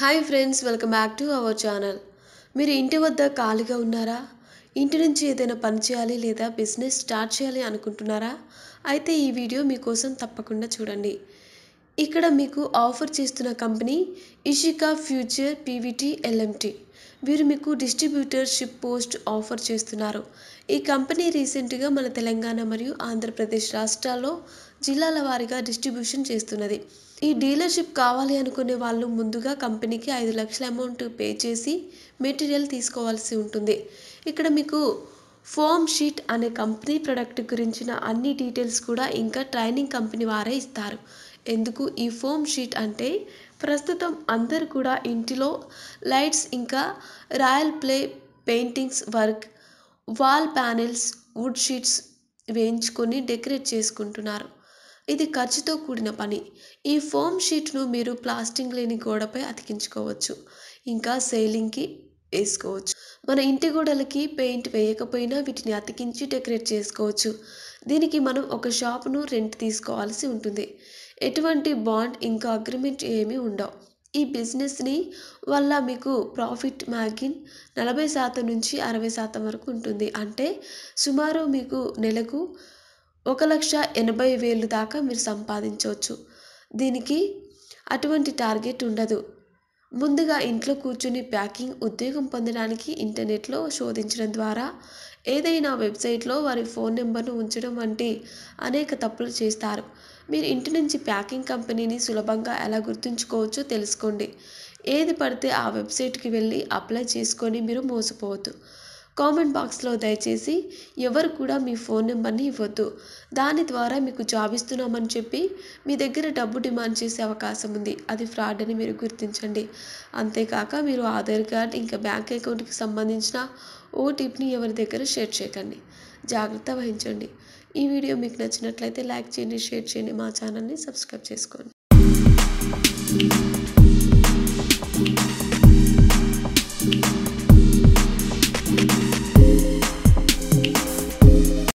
hi friends welcome back to our channel మీరు ఇంటి వద్ద ఖాళీగా ఉన్నారా ఇంటి నుంచి ఏదైనా పని చేయాలి లేదా బిజినెస్ స్టార్ట్ చేయాలి అనుకుంటున్నారా అయితే ఈ వీడియో మీకోసం తప్పకుండా చూడండి ఇక్కడ మీకు ఆఫర్ చేస్తున్న company Ishika future PVT LMT వీరు మీకు డిస్ట్రిబ్యూటర్షిప్ పోస్ట్ ఆఫర్ చేస్తున్నారు ఈ కంపెనీ రీసెంట్గా మన తెలంగాణ మరియు ఆంధ్రప్రదేశ్ రాష్ట్రాల్లో జిల్లాల వారీగా డిస్ట్రిబ్యూషన్ చేస్తున్నది ఈ డీలర్షిప్ కావాలి అనుకునే వాళ్ళు ముందుగా కంపెనీకి ఐదు లక్షల అమౌంట్ పే చేసి మెటీరియల్ తీసుకోవాల్సి ఉంటుంది ఇక్కడ మీకు ఫోమ్ షీట్ అనే కంపెనీ ప్రొడక్ట్ గురించిన అన్ని డీటెయిల్స్ కూడా ఇంకా ట్రైనింగ్ కంపెనీ వారే ఇస్తారు ఎందుకు ఈ ఫోమ్ షీట్ అంటే ప్రస్తుతం అందరు కూడా ఇంటిలో లైట్స్ ఇంకా royal play paintings work wall panels wood sheets వేయించుకొని డెకరేట్ చేసుకుంటున్నారు ఇది ఖర్చుతో కూడిన పని ఈ ఫోమ్ షీట్ను మీరు ప్లాస్టింగ్ లేని గోడపై అతికించుకోవచ్చు ఇంకా సెయిలింగ్కి వేసుకోవచ్చు మన ఇంటి గోడలకి పెయింట్ వేయకపోయినా వీటిని అతికించి డెకరేట్ చేసుకోవచ్చు దీనికి మనం ఒక షాప్ను రెంట్ తీసుకోవాల్సి ఉంటుంది ఎటువంటి బాండ్ ఇంకా అగ్రిమెంట్ ఏమీ ఉండవు ఈ బిజినెస్ని వల్ల మీకు ప్రాఫిట్ మ్యాగిన్ నలభై శాతం నుంచి అరవై శాతం వరకు ఉంటుంది అంటే సుమారు మీకు నెలకు ఒక లక్ష ఎనభై వేలు దాకా మీరు సంపాదించవచ్చు దీనికి అటువంటి టార్గెట్ ఉండదు ముందుగా ఇంట్లో కూర్చుని ప్యాకింగ్ ఉద్యోగం పొందడానికి ఇంటర్నెట్లో శోధించడం ద్వారా ఏదైనా వెబ్సైట్లో వారి ఫోన్ నెంబర్ను ఉంచడం వంటి అనేక తప్పులు చేస్తారు మీరు ఇంటి నుంచి ప్యాకింగ్ కంపెనీని సులభంగా ఎలా గుర్తుంచుకోవచ్చో తెలుసుకోండి ఏది పడితే ఆ వెబ్సైట్కి వెళ్ళి అప్లై చేసుకొని మీరు మోసపోవద్దు కామెంట్ బాక్స్లో దయచేసి ఎవరు కూడా మీ ఫోన్ నెంబర్ని ఇవ్వద్దు దాని ద్వారా మీకు జాబ్ ఇస్తున్నామని చెప్పి మీ దగ్గర డబ్బు డిమాండ్ చేసే అవకాశం ఉంది అది ఫ్రాడ్ అని మీరు గుర్తించండి అంతేకాక మీరు ఆధార్ కార్డ్ ఇంకా బ్యాంక్ అకౌంట్కి సంబంధించిన ఓటీపీని ఎవరి దగ్గర షేర్ చేయకండి జాగ్రత్త వహించండి ఈ వీడియో మీకు నచ్చినట్లయితే లైక్ చేయండి షేర్ చేయండి మా ఛానల్ని సబ్స్క్రైబ్ చేసుకోండి